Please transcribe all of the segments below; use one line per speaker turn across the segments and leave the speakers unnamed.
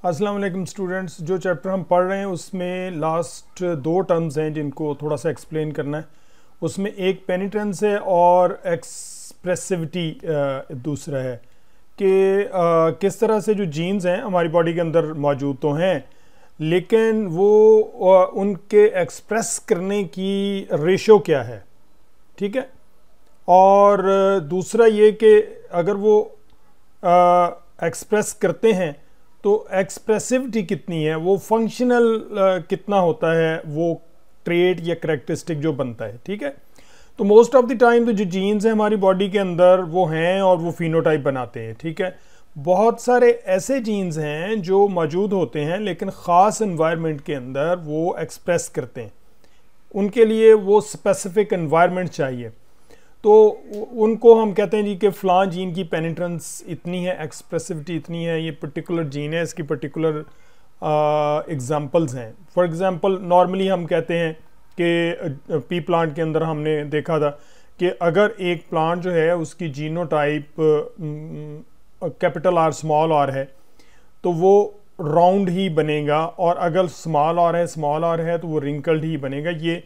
Aslam students जो chapter हम पढ़ रहे हैं उसमें लास्ट दो टर्म्स हैं जिनको थोड़ा सा एक्सप्लेन करना है उसमें एक पेनिटेंस है और एक्सप्रेसिविटी दूसरा है कि किस तरह से जो जीन्स हैं हमारी बॉडी के अंदर मौजूद तो हैं लेकिन वो उनके एक्सप्रेस करने की रेशो क्या है ठीक है और दूसरा ये कि अगर वो एक्सप्रेस करते हैं तो एक्सप्रेसिविटी कितनी है वो फंक्शनल कितना होता है वो ट्रेड या करेक्टरिस्टिक जो बनता है ठीक है तो मोस्ट ऑफ द टाइम तो जो जीन्स हैं हमारी बॉडी के अंदर वो हैं और वो फिनोटाइप बनाते हैं ठीक है बहुत सारे ऐसे जीन्स हैं जो मौजूद होते हैं लेकिन ख़ास इन्वायरमेंट के अंदर वो एक्सप्रेस करते हैं उनके लिए वो स्पेसिफिक इन्वायरमेंट चाहिए तो उनको हम कहते हैं जी कि फ़लाँ जीन की पेनिट्रेंस इतनी है एक्सप्रेसिविटी इतनी है ये पर्टिकुलर जीन है इसकी पर्टिकुलर एग्ज़ाम्पल्स हैं फॉर एग्ज़ाम्पल नॉर्मली हम कहते हैं कि पी प्लांट के अंदर हमने देखा था कि अगर एक प्लांट जो है उसकी genotype capital R small R है तो वो राउंड ही बनेगा और अगर स्मॉल आर है स्मॉल आर है तो वो रिंकल्ड ही बनेगा ये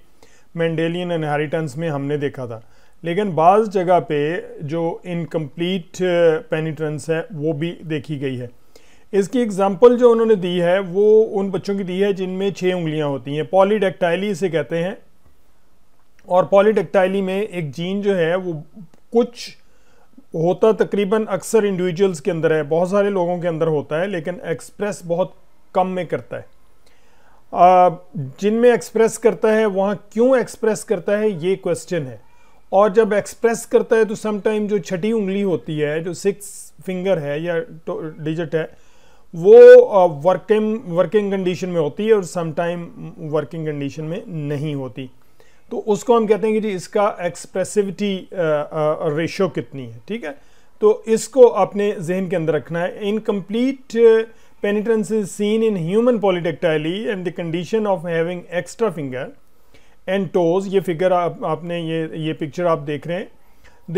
मैंडेलियन इनहेरिटेंस में हमने देखा था लेकिन बाज़ जगह पे जो इनकम्प्लीट पेनिट्रेंस uh, है वो भी देखी गई है इसकी एग्जांपल जो उन्होंने दी है वो उन बच्चों की दी है जिनमें छः उंगलियां होती हैं पॉलीडेक्टाइली इसे कहते हैं और पॉलीडेक्टाइली में एक जीन जो है वो कुछ होता तकरीबन अक्सर इंडिविजुअल्स के अंदर है बहुत सारे लोगों के अंदर होता है लेकिन एक्सप्रेस बहुत कम में करता है जिनमें एक्सप्रेस करता है वहाँ क्यों एक्सप्रेस करता है ये क्वेश्चन है और जब एक्सप्रेस करता है तो समटाइम जो छठी उंगली होती है जो सिक्स फिंगर है या डिजिट है वो वर्किंग वर्किंग कंडीशन में होती है और समटाइम वर्किंग कंडीशन में नहीं होती तो उसको हम कहते हैं कि जी इसका एक्सप्रेसिविटी रेशियो कितनी है ठीक है तो इसको अपने जहन के अंदर रखना है incomplete penetrance is seen in human polydactyly and the condition of having extra finger and toes ये फिगर आप, आपने ये ये पिक्चर आप देख रहे हैं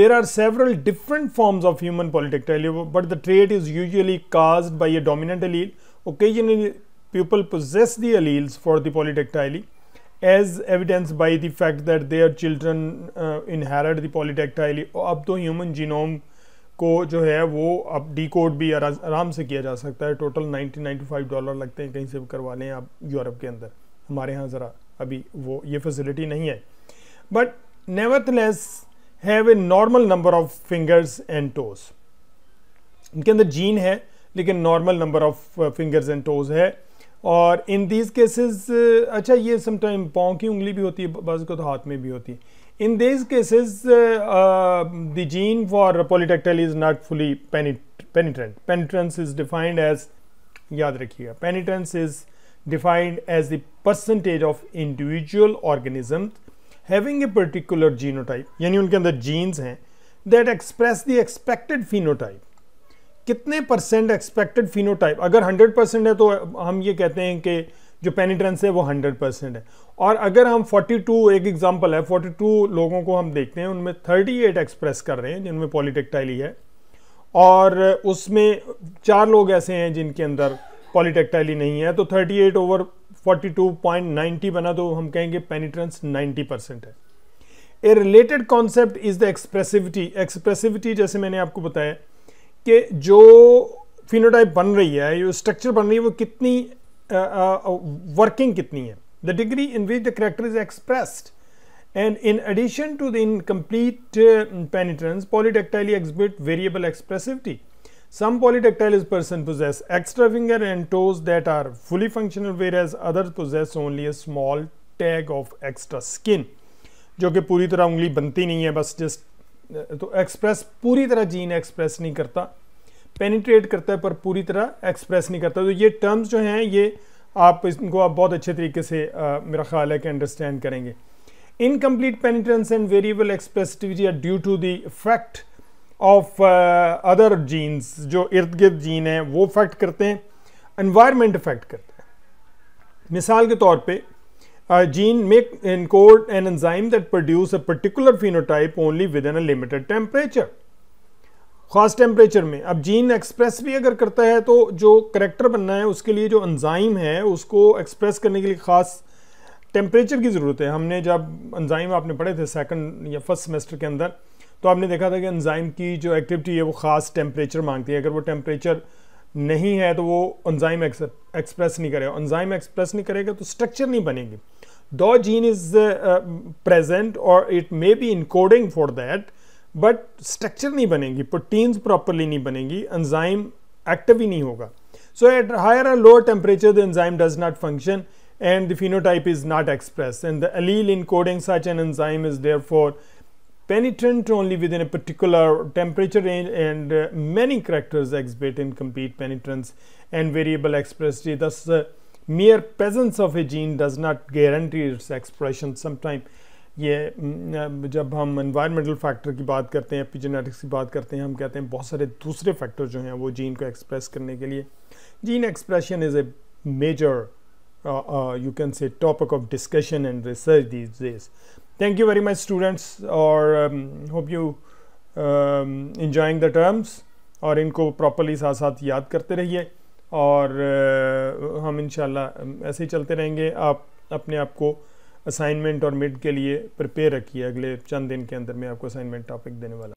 there are several different forms of human polydactyly but the trait is usually caused by a dominant allele occasionally people possess the alleles for the polydactyly as evidenced by the fact that their children inherit the polydactyly अब तो human genome को जो है वो अब code भी आराम से किया जा सकता है टोटल 1995 डॉलर लगते हैं कहीं से करवा लें आप यूरोप के अंदर हमारे यहाँ ज़रा अभी वो ये फैसिलिटी नहीं है but less have a normal number of fingers and toes इनके अंदर जीन है लेकिन normal number of fingers and toes है और इन दीज केसेस अच्छा ये समटाइम पाँव की उंगली भी होती है बाजू को तो हाथ में भी होती है in these cases the gene for polydactyly is not fully penetrant penetrance is defined as याद रखिएगा penetrance is defined as the percentage of individual organism having a particular genotype यानी उनके अंदर जीन्स हैं that express the expected phenotype कितने percent expected phenotype अगर 100 percent है तो हम ये कहते हैं कि जो पेनिट्रेंस है वो 100 परसेंट है और अगर हम 42 एक एग्जांपल है 42 लोगों को हम देखते हैं उनमें 38 एक्सप्रेस कर रहे हैं जिनमें पॉलीटेक्टाइली है और उसमें चार लोग ऐसे हैं जिनके अंदर पॉलीटेक्टाइली नहीं है तो 38 ओवर 42.90 बना तो हम कहेंगे पेनिट्रेंस 90 परसेंट है a related concept is the expressivity expressivity जैसे मैंने आपको बताया कि जो फिनोटाइप बन रही है जो स्ट्रक्चर बन रही है वो कितनी वर्किंग कितनी है the degree in which the character is expressed and in addition to the incomplete penetrance polydactyly exhibit variable expressivity some polydactyl is person possess extra finger and toes that are fully functional whereas other possess only a small tag of extra skin जो कि पूरी तरह उंगली बनती नहीं है बस just तो एक्सप्रेस पूरी तरह जीन एक्सप्रेस नहीं करता पेनिट्रेट करता है पर पूरी तरह एक्सप्रेस नहीं करता तो ये टर्म्स जो हैं ये आप इनको आप बहुत अच्छे तरीके से आ, मेरा ख्याल है कि अंडरस्टैंड करेंगे incomplete penetrance and variable expressivity are due to the fact of other genes जो इर्द गिर्द जीन हैं वो फैक्ट करते हैं इन्वायरमेंट इफेक्ट करते हैं मिसाल के तौर पे a gene may encode an enzyme that produce a particular phenotype only within a limited temperature. खास टेम्परेचर में अब जीन एक्सप्रेस भी अगर करता है तो जो करेक्टर बनना है उसके लिए जो एंजाइम है उसको एक्सप्रेस करने के लिए ख़ास टेम्परेचर की ज़रूरत है हमने जब एंजाइम आपने पढ़े थे सेकंड या फर्स्ट सेमेस्टर के अंदर तो आपने देखा था कि एंजाइम की जो एक्टिविटी है वो ख़ास टेम्परेचर मांगती है अगर वो टेम्परेचर नहीं है तो वो एंजाइम एक्सप्रेस नहीं करेगा एंजाइम एक्सप्रेस नहीं करेगा तो स्ट्रक्चर नहीं बनेगी DAW gene is uh, uh, present or it may be encoding for that but structure नहीं बनेगी proteins properly नहीं बनेगी enzyme active he hoga. So at higher or lower temperature, the enzyme does not function, and the phenotype is not expressed and the allele encoding such an enzyme is therefore penetrant only within a particular temperature range and uh, many characters exhibit incomplete penetrance and variable expressity thus uh, mere presence of a gene does not guarantee its expression sometime ये mm, mm, जब हम environmental factor की बात करते हैं epigenetics की बात करते हैं हम कहते हैं बहुत सारे दूसरे फैक्टर जो हैं वो जीन को एक्सप्रेस करने के लिए gene expression is a major you can say topic of discussion and research these days thank you very much students और hope you enjoying the terms और इनको प्रॉपरली साथ साथ याद करते रहिए और हम इन ऐसे ही चलते रहेंगे आप अपने आप को असाइनमेंट और मिड के लिए प्रिपेयर रखिए अगले चंद दिन के अंदर मैं आपको असाइनमेंट टॉपिक देने वाला